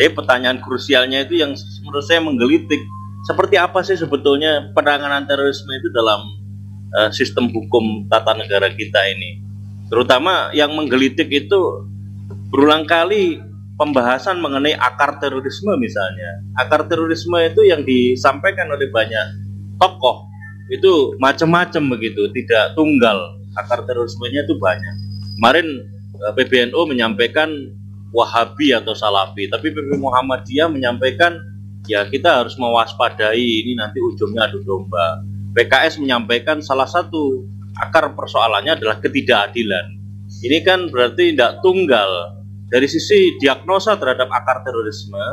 Tapi pertanyaan krusialnya itu yang menurut saya menggelitik. Seperti apa sih sebetulnya penanganan terorisme itu dalam uh, sistem hukum tata negara kita ini? Terutama yang menggelitik itu berulang kali pembahasan mengenai akar terorisme misalnya. Akar terorisme itu yang disampaikan oleh banyak tokoh itu macam-macam begitu, tidak tunggal. Akar terorismenya itu banyak. Kemarin eh, PBNU menyampaikan Wahabi atau Salafi tapi PP Muhammadiyah menyampaikan ya kita harus mewaspadai ini nanti ujungnya adu domba PKS menyampaikan salah satu akar persoalannya adalah ketidakadilan ini kan berarti tidak tunggal dari sisi diagnosa terhadap akar terorisme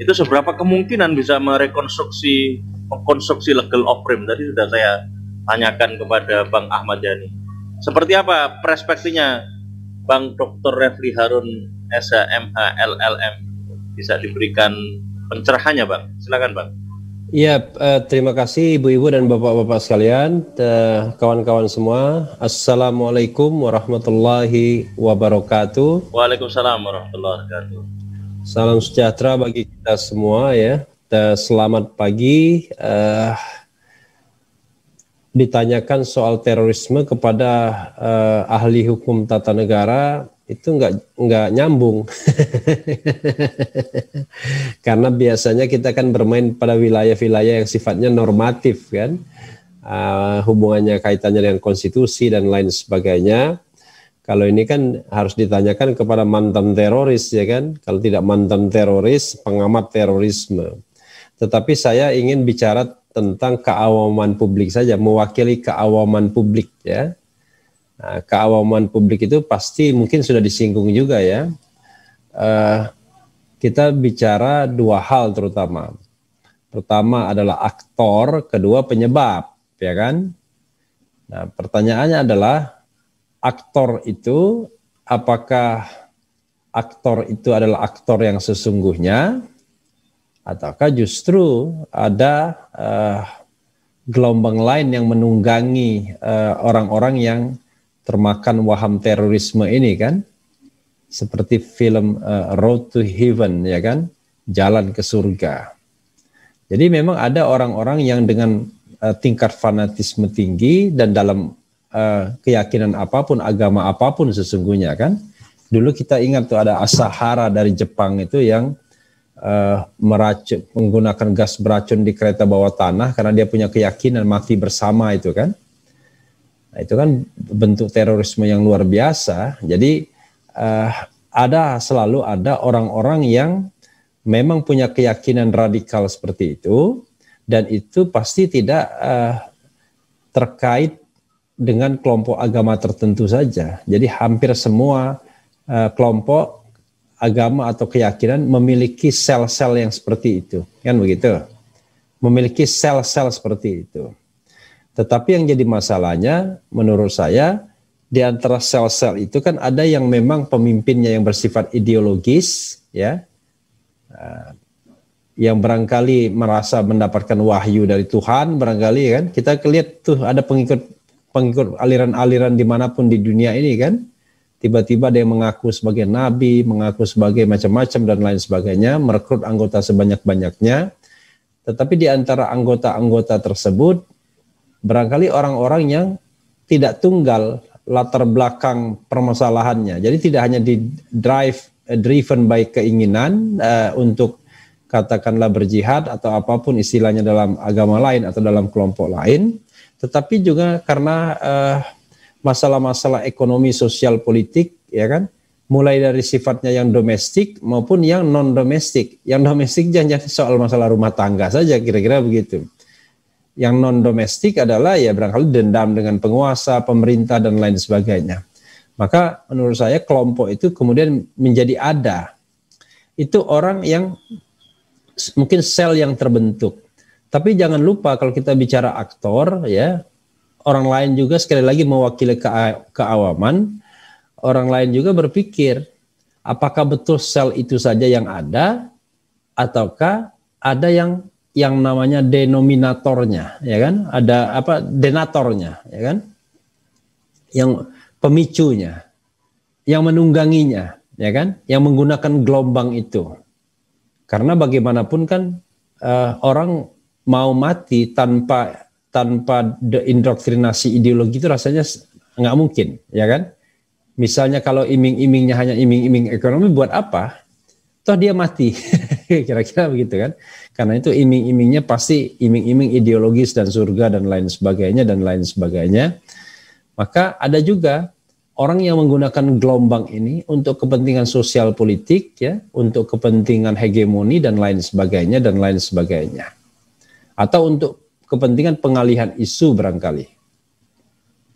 itu seberapa kemungkinan bisa merekonstruksi mengkonstruksi legal oprim tadi sudah saya tanyakan kepada Bang Ahmad Yani seperti apa perspektifnya Bang Dr. Refli Harun SHMHLLM bisa diberikan pencerahannya Bang. Silakan Bang. Iya, eh, terima kasih ibu-ibu dan bapak-bapak sekalian, kawan-kawan semua. Assalamualaikum warahmatullahi wabarakatuh. Waalaikumsalam warahmatullahi wabarakatuh. Salam sejahtera bagi kita semua ya. Eh, selamat pagi. Eh, ditanyakan soal terorisme kepada eh, ahli hukum tata negara, itu nggak nggak nyambung karena biasanya kita kan bermain pada wilayah-wilayah yang sifatnya normatif kan uh, hubungannya kaitannya dengan konstitusi dan lain sebagainya kalau ini kan harus ditanyakan kepada mantan teroris ya kan kalau tidak mantan teroris pengamat terorisme tetapi saya ingin bicara tentang keawaman publik saja mewakili keawaman publik ya Nah, keawaman publik itu pasti mungkin sudah disinggung juga ya. Uh, kita bicara dua hal terutama. Pertama adalah aktor, kedua penyebab, ya kan? Nah, pertanyaannya adalah aktor itu apakah aktor itu adalah aktor yang sesungguhnya ataukah justru ada uh, gelombang lain yang menunggangi eh, orang-orang uh, orang -orang yang termakan waham terorisme ini kan seperti film uh, Road to Heaven ya kan jalan ke surga jadi memang ada orang-orang yang dengan uh, tingkat fanatisme tinggi dan dalam uh, keyakinan apapun agama apapun sesungguhnya kan dulu kita ingat tuh ada Asahara dari Jepang itu yang uh, meracun menggunakan gas beracun di kereta bawah tanah karena dia punya keyakinan mati bersama itu kan Nah, itu kan bentuk terorisme yang luar biasa. Jadi uh, ada selalu ada orang-orang yang memang punya keyakinan radikal seperti itu dan itu pasti tidak uh, terkait dengan kelompok agama tertentu saja. Jadi hampir semua uh, kelompok agama atau keyakinan memiliki sel-sel yang seperti itu, kan begitu? Memiliki sel-sel seperti itu. Tetapi yang jadi masalahnya menurut saya di antara sel-sel itu kan ada yang memang pemimpinnya yang bersifat ideologis ya ah, yang barangkali merasa mendapatkan wahyu dari Tuhan barangkali kan kita lihat tuh ada pengikut pengikut aliran-aliran dimanapun di dunia ini kan tiba-tiba ada yang mengaku sebagai nabi mengaku sebagai macam-macam dan lain sebagainya merekrut anggota sebanyak-banyaknya tetapi di antara anggota-anggota tersebut Barangkali orang-orang yang tidak tunggal latar belakang permasalahannya. Jadi tidak hanya di drive eh, driven by keinginan uh, untuk katakanlah berjihad atau apapun istilahnya dalam agama lain atau dalam kelompok lain, tetapi juga karena eh, masalah-masalah uh, masalah -masalah ekonomi, sosial, politik, ya kan? mulai dari sifatnya yang domestik maupun yang non domestik. Yang domestik jangan-jangan soal masalah rumah tangga saja kira-kira begitu. Yang non domestik adalah ya barangkali dendam dengan penguasa, pemerintah dan lain sebagainya. Maka menurut saya kelompok itu kemudian menjadi ada. Itu orang yang mungkin sel yang terbentuk. Tapi jangan lupa kalau kita bicara aktor ya, orang lain juga sekali lagi mewakili ke keawaman, orang lain juga berpikir apakah betul sel itu saja yang ada ataukah ada yang yang namanya denominatornya, ya kan? Ada apa denatornya, ya kan? Yang pemicunya, yang menungganginya, ya kan? Yang menggunakan gelombang itu. Karena bagaimanapun kan uh, orang mau mati tanpa tanpa indoktrinasi ideologi itu rasanya nggak mungkin, ya kan? Misalnya kalau iming-imingnya hanya iming-iming ekonomi buat apa? Toh dia mati, kira-kira begitu kan? Karena itu iming-imingnya pasti iming-iming ideologis dan surga dan lain sebagainya dan lain sebagainya. Maka ada juga orang yang menggunakan gelombang ini untuk kepentingan sosial politik ya, untuk kepentingan hegemoni dan lain sebagainya dan lain sebagainya. Atau untuk kepentingan pengalihan isu barangkali.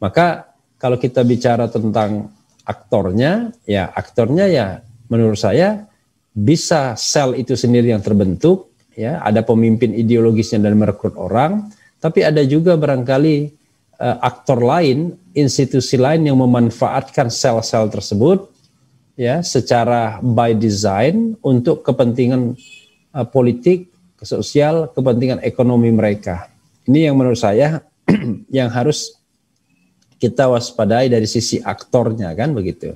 Maka kalau kita bicara tentang aktornya, ya aktornya ya menurut saya bisa sel itu sendiri yang terbentuk ya ada pemimpin ideologisnya dan merekrut orang, tapi ada juga barangkali uh, aktor lain, institusi lain yang memanfaatkan sel-sel tersebut ya secara by design untuk kepentingan uh, politik, sosial, kepentingan ekonomi mereka. Ini yang menurut saya yang harus kita waspadai dari sisi aktornya kan begitu.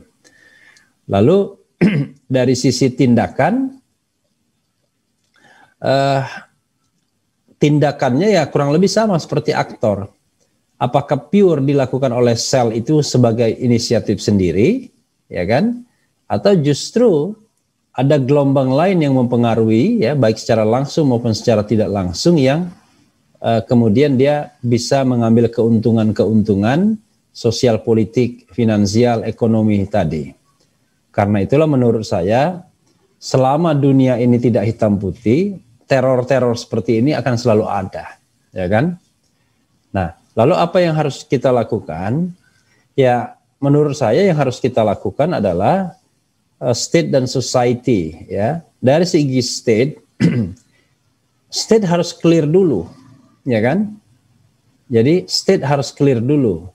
Lalu dari sisi tindakan uh, tindakannya ya kurang lebih sama seperti aktor. Apakah pure dilakukan oleh sel itu sebagai inisiatif sendiri, ya kan? Atau justru ada gelombang lain yang mempengaruhi ya baik secara langsung maupun secara tidak langsung yang uh, kemudian dia bisa mengambil keuntungan-keuntungan sosial politik, finansial, ekonomi tadi. Karena itulah menurut saya selama dunia ini tidak hitam putih, teror-teror seperti ini akan selalu ada, ya kan? Nah, lalu apa yang harus kita lakukan? Ya, menurut saya yang harus kita lakukan adalah uh, state dan society, ya. Dari segi state, state harus clear dulu, ya kan? Jadi state harus clear dulu.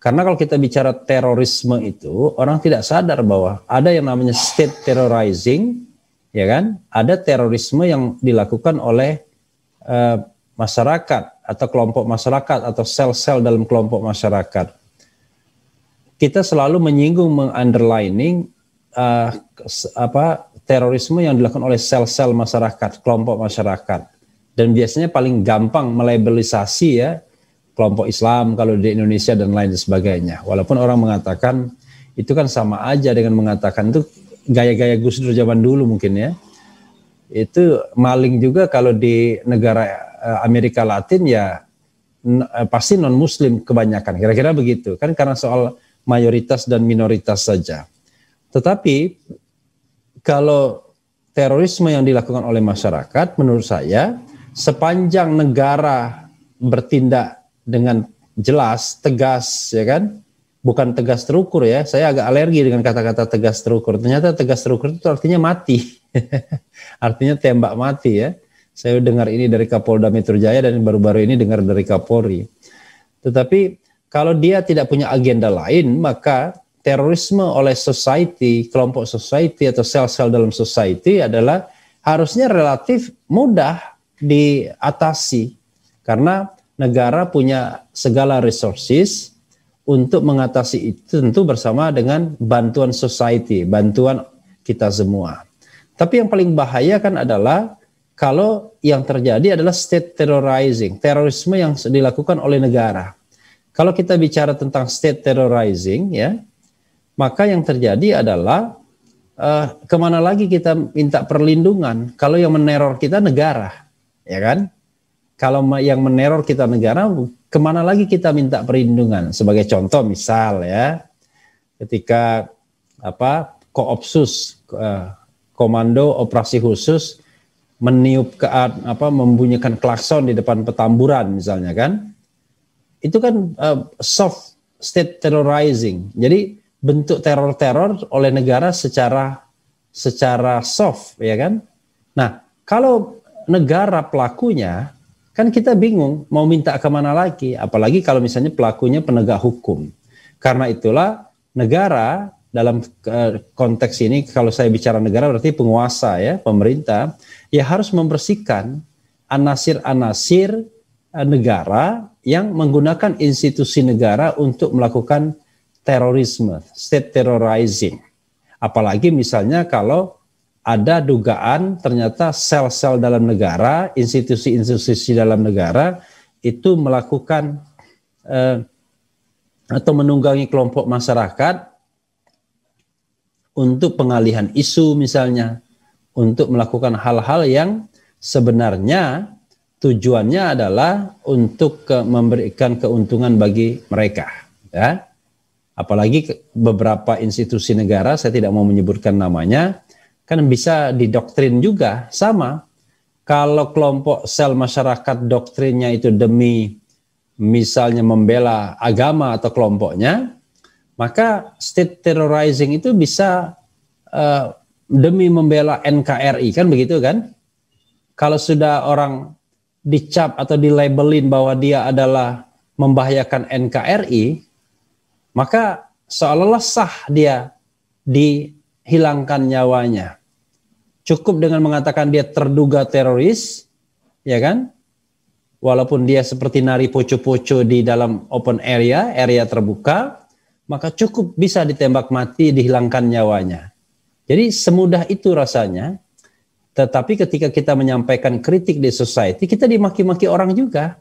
Karena kalau kita bicara terorisme itu, orang tidak sadar bahwa ada yang namanya state terrorizing, ya kan? Ada terorisme yang dilakukan oleh uh, masyarakat atau kelompok masyarakat atau sel-sel dalam kelompok masyarakat. Kita selalu menyinggung mengunderlining uh, apa terorisme yang dilakukan oleh sel-sel masyarakat, kelompok masyarakat. Dan biasanya paling gampang melabelisasi ya kelompok Islam kalau di Indonesia dan lain sebagainya. Walaupun orang mengatakan itu kan sama aja dengan mengatakan itu gaya-gaya Gus Dur zaman dulu mungkin ya itu maling juga kalau di negara eh, Amerika Latin ya eh, pasti non Muslim kebanyakan kira-kira begitu kan karena soal mayoritas dan minoritas saja. Tetapi kalau terorisme yang dilakukan oleh masyarakat menurut saya sepanjang negara bertindak dengan jelas tegas ya kan bukan tegas terukur ya. Saya agak alergi dengan kata-kata tegas terukur. Ternyata tegas terukur itu artinya mati. artinya tembak mati ya. Saya dengar ini dari Kapolda Metro Jaya dan baru-baru ini dengar dari Kapolri. Tetapi kalau dia tidak punya agenda lain, maka terorisme oleh society, kelompok society atau sel-sel dalam society adalah harusnya relatif mudah diatasi karena negara punya segala resources, untuk mengatasi itu tentu bersama dengan bantuan society, bantuan kita semua. Tapi yang paling bahaya kan adalah kalau yang terjadi adalah state terrorizing, terorisme yang dilakukan oleh negara. Kalau kita bicara tentang state terrorizing ya, maka yang terjadi adalah uh, kemana lagi kita minta perlindungan kalau yang meneror kita negara, ya kan? Kalau yang meneror kita negara kemana lagi kita minta perlindungan? Sebagai contoh misal ya, ketika apa koopsus eh, komando operasi khusus meniup ke apa membunyikan klakson di depan petamburan misalnya kan itu kan eh, soft state terrorizing jadi bentuk teror-teror oleh negara secara secara soft ya kan nah kalau negara pelakunya Kan kita bingung mau minta kemana lagi, apalagi kalau misalnya pelakunya penegak hukum. Karena itulah negara dalam eh, konteks ini kalau saya bicara negara berarti penguasa ya, pemerintah ya harus membersihkan anasir-anasir eh, negara yang menggunakan institusi negara untuk melakukan terorisme, state terrorizing. Apalagi misalnya kalau ada dugaan ternyata sel-sel dalam negara, institusi-institusi dalam negara itu melakukan eh, atau menunggangi kelompok masyarakat untuk pengalihan isu misalnya, untuk melakukan hal-hal yang sebenarnya tujuannya adalah untuk ke memberikan keuntungan bagi mereka, ya. Apalagi beberapa institusi negara, saya tidak mau menyebutkan namanya, kan bisa didoktrin juga sama kalau kelompok sel masyarakat doktrinnya itu demi misalnya membela agama atau kelompoknya maka state terrorizing itu bisa uh, demi membela NKRI kan begitu kan kalau sudah orang dicap atau dilabelin bahwa dia adalah membahayakan NKRI maka seolah-olah sah dia di hilangkan nyawanya. Cukup dengan mengatakan dia terduga teroris, ya kan? Walaupun dia seperti nari poco-poco di dalam open area, area terbuka, maka cukup bisa ditembak mati, dihilangkan nyawanya. Jadi semudah itu rasanya. Tetapi ketika kita menyampaikan kritik di society, kita dimaki-maki orang juga.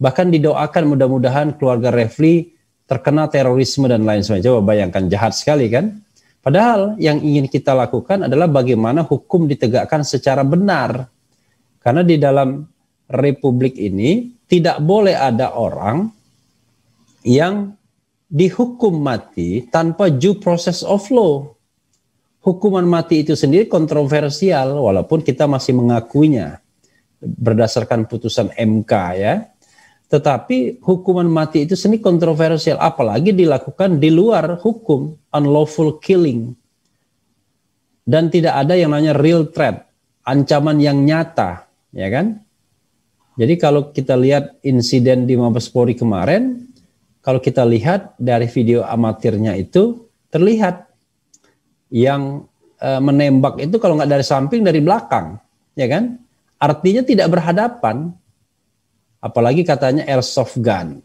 Bahkan didoakan mudah-mudahan keluarga Refli terkena terorisme dan lain sebagainya. Coba bayangkan jahat sekali kan? Padahal yang ingin kita lakukan adalah bagaimana hukum ditegakkan secara benar. Karena di dalam republik ini tidak boleh ada orang yang dihukum mati tanpa due process of law. Hukuman mati itu sendiri kontroversial walaupun kita masih mengakuinya berdasarkan putusan MK ya. Tetapi hukuman mati itu seni kontroversial, apalagi dilakukan di luar hukum unlawful killing. Dan tidak ada yang namanya real threat, ancaman yang nyata, ya kan? Jadi kalau kita lihat insiden di Mabespori kemarin, kalau kita lihat dari video amatirnya itu terlihat yang e, menembak itu kalau nggak dari samping dari belakang, ya kan? Artinya tidak berhadapan, apalagi katanya airsoft gun.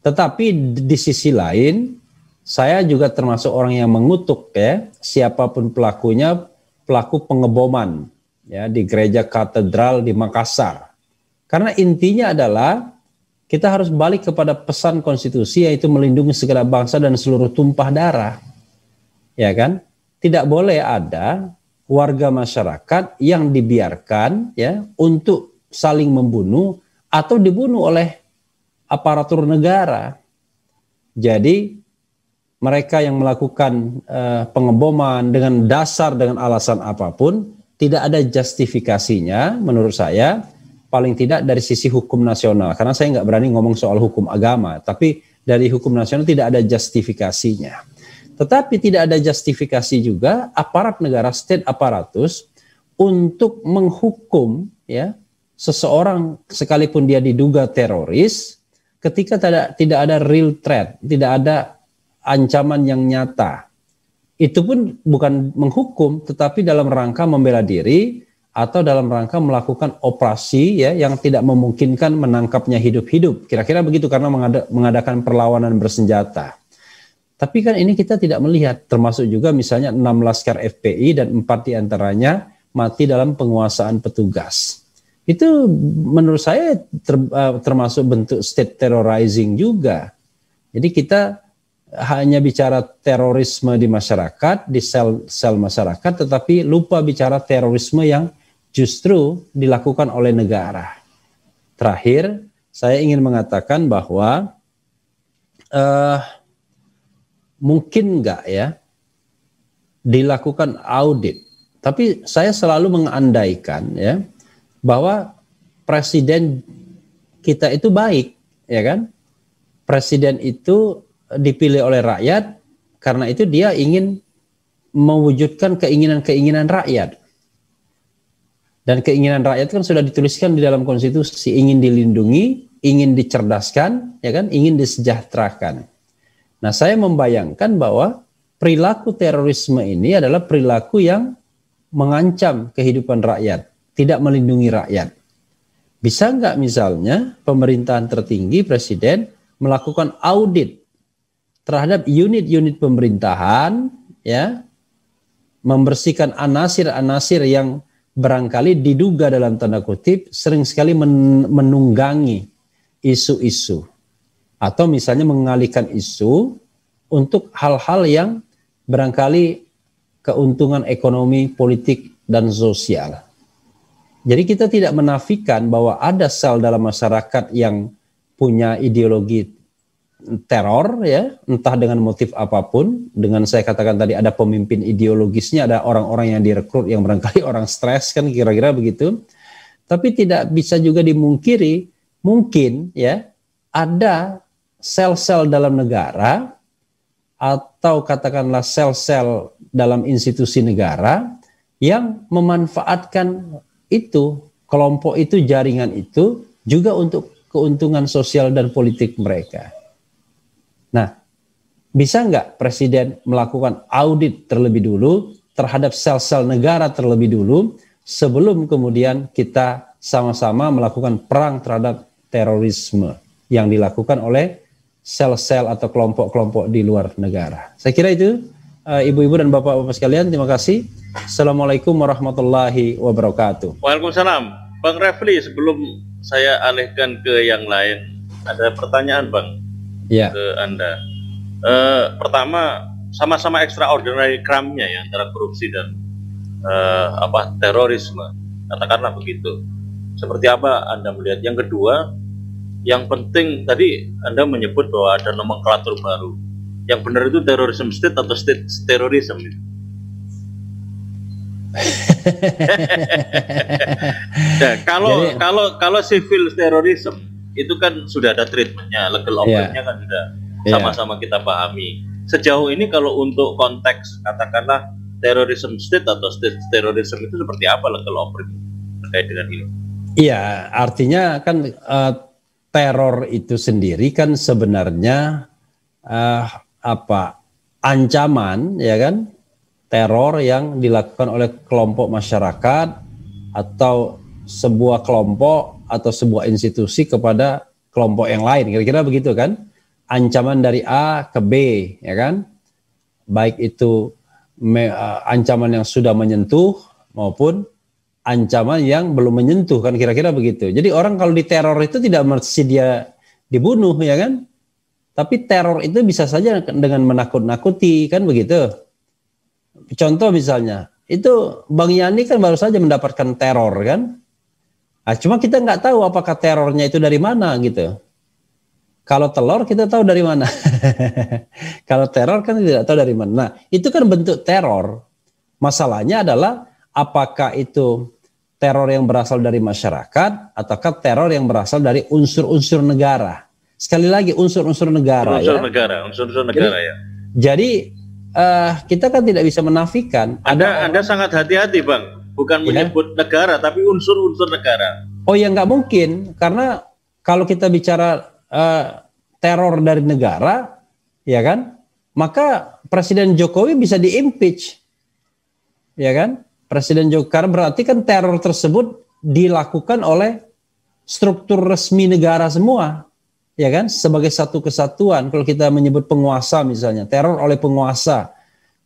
Tetapi di sisi lain, saya juga termasuk orang yang mengutuk ya, siapapun pelakunya, pelaku pengeboman ya di gereja katedral di Makassar. Karena intinya adalah kita harus balik kepada pesan konstitusi yaitu melindungi segala bangsa dan seluruh tumpah darah. Ya kan? Tidak boleh ada warga masyarakat yang dibiarkan ya untuk saling membunuh atau dibunuh oleh aparatur negara. Jadi mereka yang melakukan uh, pengeboman dengan dasar dengan alasan apapun tidak ada justifikasinya menurut saya paling tidak dari sisi hukum nasional karena saya nggak berani ngomong soal hukum agama tapi dari hukum nasional tidak ada justifikasinya tetapi tidak ada justifikasi juga aparat negara state aparatus untuk menghukum ya seseorang sekalipun dia diduga teroris, ketika tidak tidak ada real threat, tidak ada ancaman yang nyata, itu pun bukan menghukum, tetapi dalam rangka membela diri atau dalam rangka melakukan operasi ya yang tidak memungkinkan menangkapnya hidup-hidup. Kira-kira begitu karena mengada, mengadakan perlawanan bersenjata. Tapi kan ini kita tidak melihat, termasuk juga misalnya 6 laskar FPI dan 4 diantaranya mati dalam penguasaan petugas. Itu menurut saya ter, uh, termasuk bentuk state terrorizing juga. Jadi kita hanya bicara terorisme di masyarakat, di sel-sel masyarakat, tetapi lupa bicara terorisme yang justru dilakukan oleh negara. Terakhir, saya ingin mengatakan bahwa uh, mungkin nggak ya dilakukan audit, tapi saya selalu mengandaikan ya bahwa presiden kita itu baik, ya kan? Presiden itu dipilih oleh rakyat karena itu dia ingin mewujudkan keinginan-keinginan rakyat. Dan keinginan rakyat kan sudah dituliskan di dalam konstitusi, ingin dilindungi, ingin dicerdaskan, ya kan, ingin disejahterakan. Nah, saya membayangkan bahwa perilaku terorisme ini adalah perilaku yang mengancam kehidupan rakyat tidak melindungi rakyat. Bisa nggak misalnya pemerintahan tertinggi presiden melakukan audit terhadap unit-unit pemerintahan ya membersihkan anasir-anasir yang barangkali diduga dalam tanda kutip sering sekali men menunggangi isu-isu atau misalnya mengalihkan isu untuk hal-hal yang barangkali keuntungan ekonomi, politik dan sosial. Jadi kita tidak menafikan bahwa ada sel dalam masyarakat yang punya ideologi teror ya, entah dengan motif apapun, dengan saya katakan tadi ada pemimpin ideologisnya, ada orang-orang yang direkrut yang barangkali orang stres kan kira-kira begitu. Tapi tidak bisa juga dimungkiri mungkin ya ada sel-sel dalam negara atau katakanlah sel-sel dalam institusi negara yang memanfaatkan itu kelompok itu jaringan itu juga untuk keuntungan sosial dan politik mereka. Nah, bisa nggak presiden melakukan audit terlebih dulu terhadap sel-sel negara terlebih dulu sebelum kemudian kita sama-sama melakukan perang terhadap terorisme yang dilakukan oleh sel-sel atau kelompok-kelompok di luar negara. Saya kira itu Eh, ibu-ibu dan bapak-bapak sekalian. Terima kasih. Assalamualaikum warahmatullahi wabarakatuh. Waalaikumsalam. Bang Refli, sebelum saya alihkan ke yang lain, ada pertanyaan Bang ya. ke Anda. E, pertama, sama-sama extraordinary crime-nya ya, antara korupsi dan e, apa terorisme. Katakanlah begitu. Seperti apa Anda melihat? Yang kedua, yang penting tadi Anda menyebut bahwa ada nomenklatur baru yang benar itu terorisme state atau state terorisme nah, kalau Jadi, kalau kalau civil terrorism itu kan sudah ada treatmentnya, legal iya. opernya yeah. kan sudah iya. sama-sama kita pahami. Sejauh ini kalau untuk konteks katakanlah terorisme state atau state terorisme itu seperti apa legal opernya terkait dengan ini? Iya, artinya kan uh, teror itu sendiri kan sebenarnya uh, apa ancaman ya kan teror yang dilakukan oleh kelompok masyarakat atau sebuah kelompok atau sebuah institusi kepada kelompok yang lain kira-kira begitu kan ancaman dari A ke B ya kan baik itu me, uh, ancaman yang sudah menyentuh maupun ancaman yang belum menyentuh kan kira-kira begitu jadi orang kalau diteror itu tidak mesti dia dibunuh ya kan tapi teror itu bisa saja dengan menakut-nakuti, kan begitu. Contoh misalnya, itu Bang Yani kan baru saja mendapatkan teror kan. Nah, cuma kita nggak tahu apakah terornya itu dari mana gitu. Kalau telur kita tahu dari mana. Kalau teror kan tidak tahu dari mana. Nah, itu kan bentuk teror. Masalahnya adalah apakah itu teror yang berasal dari masyarakat ataukah teror yang berasal dari unsur-unsur negara sekali lagi unsur-unsur negara unsur ya. negara unsur-unsur negara jadi, ya jadi uh, kita kan tidak bisa menafikan anda ada anda sangat hati-hati bang bukan iya. menyebut negara tapi unsur-unsur negara oh ya nggak mungkin karena kalau kita bicara uh, teror dari negara ya kan maka presiden jokowi bisa diimpeach ya kan presiden jokowi berarti kan teror tersebut dilakukan oleh struktur resmi negara semua ya kan sebagai satu kesatuan kalau kita menyebut penguasa misalnya teror oleh penguasa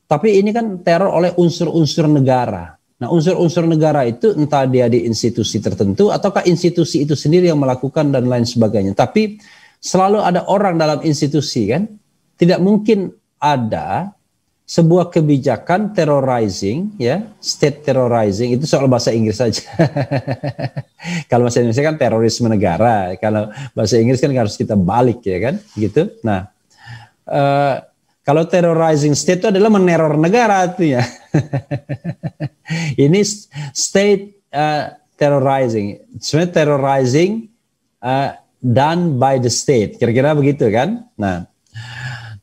tapi ini kan teror oleh unsur-unsur negara nah unsur-unsur negara itu entah dia di institusi tertentu ataukah institusi itu sendiri yang melakukan dan lain sebagainya tapi selalu ada orang dalam institusi kan tidak mungkin ada sebuah kebijakan terrorizing ya state terrorizing itu soal bahasa Inggris saja kalau bahasa Indonesia kan terorisme negara kalau bahasa Inggris kan harus kita balik ya kan gitu nah uh, kalau terrorizing state itu adalah meneror negara ya ini state uh, terrorizing sebenarnya terrorizing uh, done by the state kira-kira begitu kan nah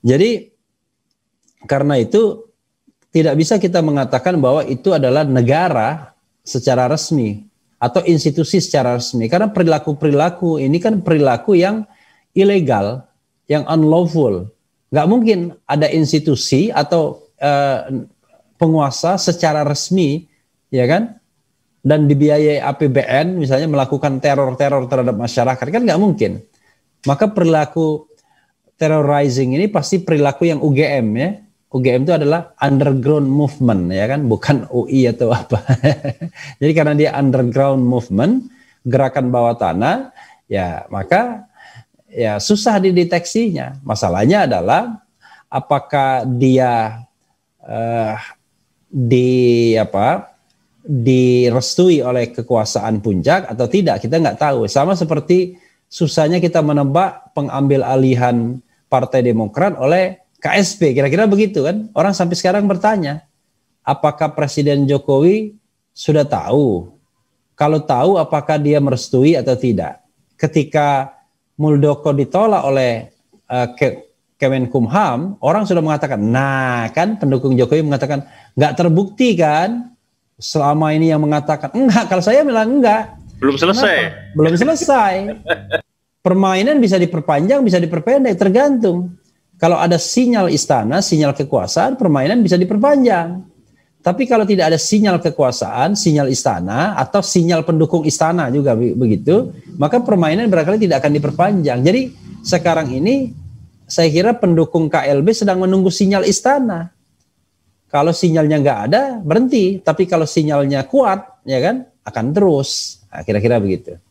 jadi karena itu tidak bisa kita mengatakan bahwa itu adalah negara secara resmi atau institusi secara resmi karena perilaku-perilaku ini kan perilaku yang ilegal, yang unlawful. Nggak mungkin ada institusi atau eh, penguasa secara resmi, ya kan? Dan dibiayai APBN misalnya melakukan teror-teror terhadap masyarakat kan nggak mungkin. Maka perilaku terrorizing ini pasti perilaku yang UGM ya, UGM itu adalah underground movement ya kan bukan UI atau apa. Jadi karena dia underground movement, gerakan bawah tanah ya maka ya susah dideteksinya. Masalahnya adalah apakah dia eh, di apa direstui oleh kekuasaan puncak atau tidak kita nggak tahu. Sama seperti susahnya kita menebak pengambil alihan Partai Demokrat oleh KSP, kira-kira begitu kan? Orang sampai sekarang bertanya, apakah Presiden Jokowi sudah tahu? Kalau tahu apakah dia merestui atau tidak? Ketika Muldoko ditolak oleh uh, Ke Kemenkumham, orang sudah mengatakan, nah kan pendukung Jokowi mengatakan, nggak terbukti kan? Selama ini yang mengatakan, enggak, kalau saya bilang enggak. Belum selesai. Kenapa? Belum selesai. Permainan bisa diperpanjang, bisa diperpendek, tergantung kalau ada sinyal istana, sinyal kekuasaan, permainan bisa diperpanjang. Tapi kalau tidak ada sinyal kekuasaan, sinyal istana, atau sinyal pendukung istana juga begitu, maka permainan barangkali tidak akan diperpanjang. Jadi sekarang ini saya kira pendukung KLB sedang menunggu sinyal istana. Kalau sinyalnya nggak ada, berhenti. Tapi kalau sinyalnya kuat, ya kan, akan terus. Nah, kira-kira nah, begitu.